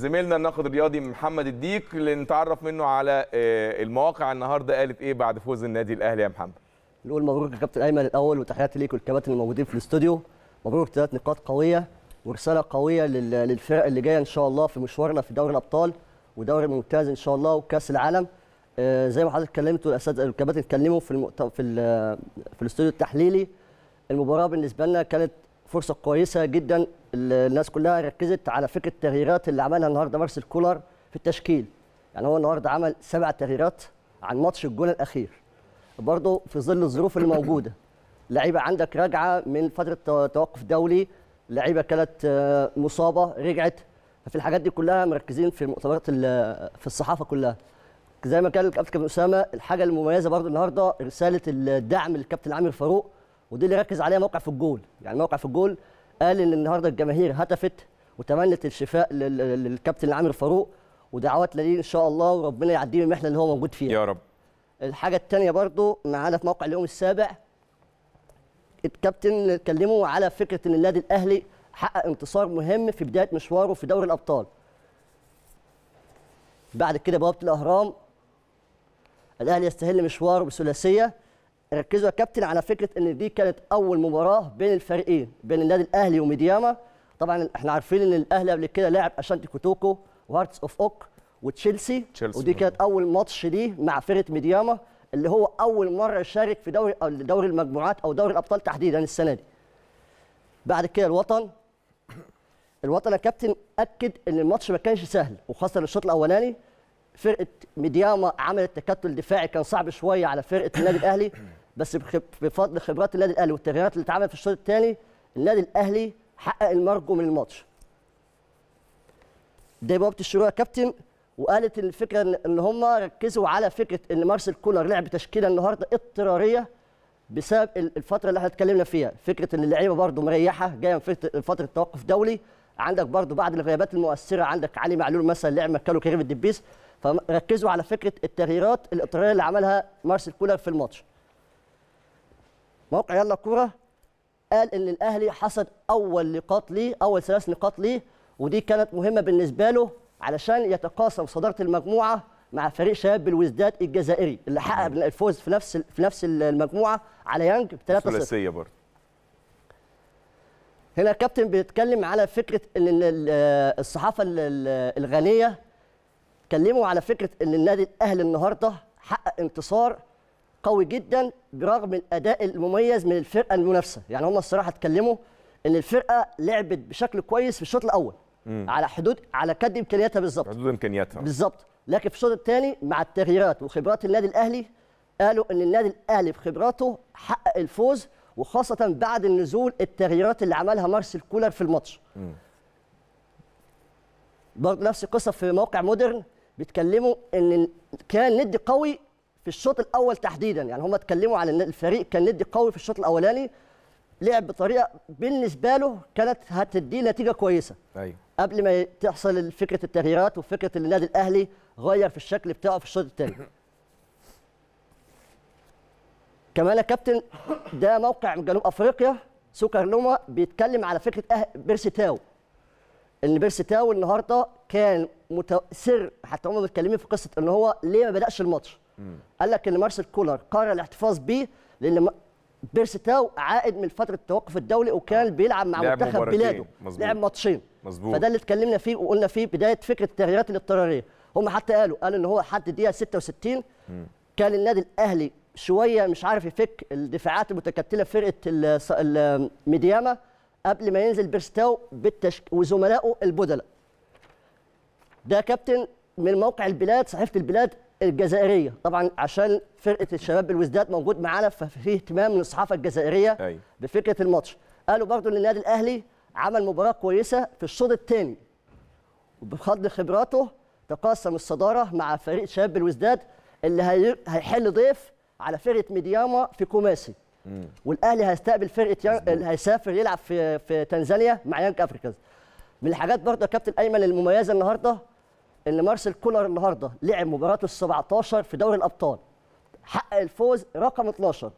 زميلنا الناقد الرياضي محمد الديك لنتعرف منه على آه، المواقع النهارده قالت ايه بعد فوز النادي الاهلي يا محمد نقول مبروك للكابتن ايمن الاول وتحياتي ليك والكباتن الموجودين في الاستوديو مبروك ثلاث نقاط قويه ورساله قويه للفرق اللي جايه ان شاء الله في مشوارنا في دوري الابطال ودوري الممتاز ان شاء الله وكاس العالم آه، زي ما حضرتك اتكلمت والاساتذه الكباتن اتكلموا في المؤت... في ال... في الاستوديو التحليلي المباراه بالنسبه لنا كانت فرصه كويسه جدا الناس كلها ركزت على فكره التغييرات اللي عملها النهارده مارسيل كولر في التشكيل يعني هو النهارده عمل سبع تغييرات عن ماتش الجول الاخير برضه في ظل الظروف الموجوده لعيبه عندك راجعه من فتره توقف دولي لعيبه كانت آه، مصابه رجعت ففي الحاجات دي كلها مركزين في مؤتمرات في الصحافه كلها زي ما قال الكابتن اسامه الحاجه المميزه برضو النهارده رساله الدعم للكابتن عامر فاروق ودي اللي ركز عليها موقع في الجول يعني موقع في الجول قال ان النهارده الجماهير هتفت وتمنت الشفاء للكابتن عامر فاروق ودعوات ليه ان شاء الله وربنا يعديه المحنه اللي هو موجود فيها يا رب الحاجه الثانيه برضو معانا في موقع اليوم السابع الكابتن اتكلموا على فكره ان النادي الاهلي حقق انتصار مهم في بدايه مشواره في دوري الابطال بعد كده بوابه الاهرام الاهلي يستهل مشواره بثلاثيه ركزوا يا كابتن على فكره ان دي كانت اول مباراه بين الفريقين بين النادي الاهلي وميدياما طبعا احنا عارفين ان الاهلي قبل كده لعب اشانتي كوتوكو وهارتس اوف اوك وتشيلسي ودي كانت اول ماتش ليه مع فرقه ميدياما اللي هو اول مره يشارك في دوري دوري المجموعات او دوري الابطال تحديدا السنه دي بعد كده الوطن الوطن يا كابتن اكد ان الماتش ما كانش سهل وخاصه الشوط الاولاني فرقه ميدياما عملت تكتل دفاعي كان صعب شويه على فرقه النادي الاهلي بس بفضل خبرات النادي الاهلي والتغييرات اللي اتعملت في الشوط الثاني النادي الاهلي حقق المرجو من الماتش دي بوابه الشروع كابتن وقالت الفكره ان هم ركزوا على فكره ان مارسيل كولر لعب تشكيله النهارده اضطراريه بسبب الفتره اللي احنا اتكلمنا فيها فكره ان اللعيبه برده مريحه جايه من فتره توقف دولي عندك برده بعد الغيابات المؤثره عندك علي معلول مثلا لعب مكانه كريم الدبيس فركزوا على فكره التغييرات الاضطراريه اللي عملها مارسيل كولر في الماتش موقع يلا كوره قال ان الاهلي حصد اول نقاط ليه اول ثلاث نقاط ليه ودي كانت مهمه بالنسبه له علشان يتقاسم صداره المجموعه مع فريق شباب بالوزداد الجزائري اللي حقق الفوز في نفس في نفس المجموعه على يانج ب 3 ثلاثيه برضه هنا الكابتن بيتكلم على فكره ان الصحافه الغنيه اتكلموا على فكره ان النادي الاهلي النهارده حقق انتصار قوي جدا برغم الاداء المميز من الفرقه المنافسه يعني هم الصراحه اتكلموا ان الفرقه لعبت بشكل كويس في الشوط الاول مم. على حدود على قد امكانياتها بالظبط حدود امكانياتها بالظبط لكن في الشوط الثاني مع التغييرات وخبرات النادي الاهلي قالوا ان النادي الاهلي بخبراته حقق الفوز وخاصه بعد النزول التغييرات اللي عملها مارسيل كولر في الماتش برضه نفس القصه في موقع مودرن بيتكلموا ان كان ند قوي الشوط الاول تحديدا يعني هم اتكلموا عن ان الفريق كان ندي قوي في الشوط الاولاني لعب بطريقه بالنسبه له كانت هتدي نتيجه كويسه ايوه قبل ما تحصل فكره التغييرات وفكره ان النادي الاهلي غير في الشكل بتاعه في الشوط الثاني كمان يا كابتن ده موقع من جنوب افريقيا سوكر لوما بيتكلم على فكره أه-، بيرسي تاو ان بيرسي تاو النهارده كان متسر سر حتى هم متكلمين في قصه ان هو ليه ما بداش الماتش قال لك ان مارسيل كولر قرر الاحتفاظ بيه لان بيرستاو عائد من فتره التوقف الدولي وكان آه. بيلعب مع منتخب بلاده مزبوط. لعب ماتشين مزبوط. فده اللي اتكلمنا فيه وقلنا فيه بدايه فكره التغييرات الاضطراريه هم حتى قالوا قالوا ان هو حد الدقيقه 66 مم. كان النادي الاهلي شويه مش عارف يفك الدفاعات المتكتله في فرقه الميدياما قبل ما ينزل بيرستاو بالتشك... وزملائه البدلاء ده كابتن من موقع البلاد صحيفه البلاد الجزائريه طبعا عشان فرقه الشباب الوزداد موجود معانا ففي اهتمام من الصحافه الجزائريه أي. بفكره الماتش قالوا برضو ان النادي الاهلي عمل مباراه كويسه في الشوط الثاني وبفضل خبراته تقاسم الصداره مع فريق شباب الوزداد اللي هي... هيحل ضيف على فرقه ميدياما في كوماسي مم. والاهلي هيستقبل فرقه يان... اللي هيسافر يلعب في في تنزانيا مع يانك افريكانز من الحاجات برضه يا كابتن ايمن المميزه النهارده ان مارسيل كولر النهارده لعب مباراته ال 17 في دوري الابطال حقق الفوز رقم 12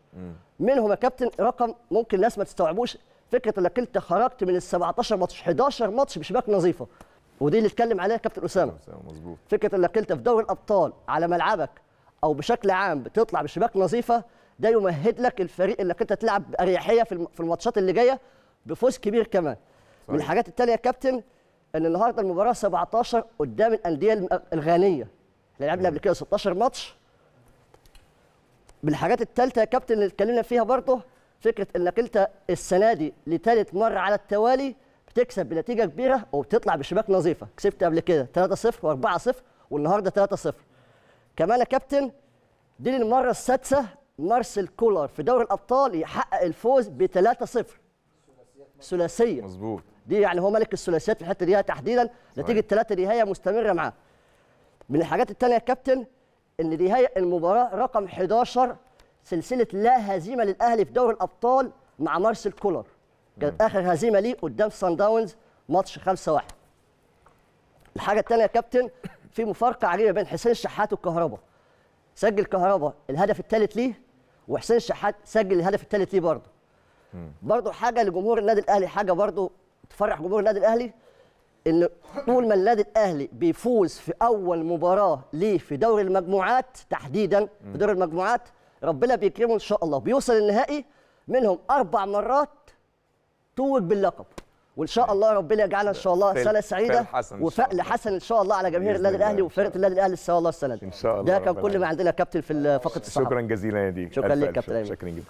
منهم يا كابتن رقم ممكن الناس ما تستوعبوش فكره انك انت خرجت من ال 17 ماتش 11 ماتش بشباك نظيفه ودي اللي اتكلم عليها كابتن اسامه مظبوط فكره انك انت في دوري الابطال على ملعبك او بشكل عام بتطلع بشباك نظيفه ده يمهد لك الفريق انك انت تلعب باريحيه في الماتشات اللي جايه بفوز كبير كمان صحيح. من الحاجات التانيه يا كابتن ان النهارده المباراه 17 قدام الانديه الغانيه احنا لعبنا قبل كده 16 ماتش بالحاجات الثالثه يا كابتن اللي اتكلمنا فيها برضه فكره انك انت السنه دي لثالث مره على التوالي بتكسب بنتيجه كبيره وبتطلع بشباك نظيفه كسبت قبل كده 3-0 و4-0 والنهارده 3-0 كمان يا كابتن دي المره السادسه مارسيل كولر في دوري الابطال يحقق الفوز ب 3-0 ثلاثيه مظبوط دي يعني هو ملك الثلاثيات في الحته دي تحديدا نتيجه ثلاثه نهايه مستمره معاه من الحاجات الثانيه يا كابتن ان نهايه المباراه رقم 11 سلسله لا هزيمه للاهلي في دوري الابطال مع مارسيل كولر كانت اخر هزيمه ليه قدام سان داونز ماتش 5 1 الحاجه الثانيه يا كابتن في مفارقه عجيبه بين حسين الشحات والكهرباء سجل كهرباء الهدف الثالث ليه وحسين الشحات سجل الهدف الثالث ليه برضه برضه حاجه لجمهور النادي الاهلي حاجه برضه تفرح جمهور النادي الاهلي ان طول ما النادي الاهلي بيفوز في اول مباراه ليه في دوري المجموعات تحديدا في دوري المجموعات ربنا بيكرمه ان شاء الله بيوصل النهائي منهم اربع مرات توج باللقب وان شاء الله ربنا يجعلها ان شاء الله سنه سعيده وفقل حسن ان شاء الله على جماهير النادي الاهلي وفرقه النادي الاهلي ان شاء الله السنه دي ان شاء الله ده كان كل ما عندنا كابتن في فقره الصحافه شكرا جزيلا يا دي شكرا لك كابتن شكرا جدا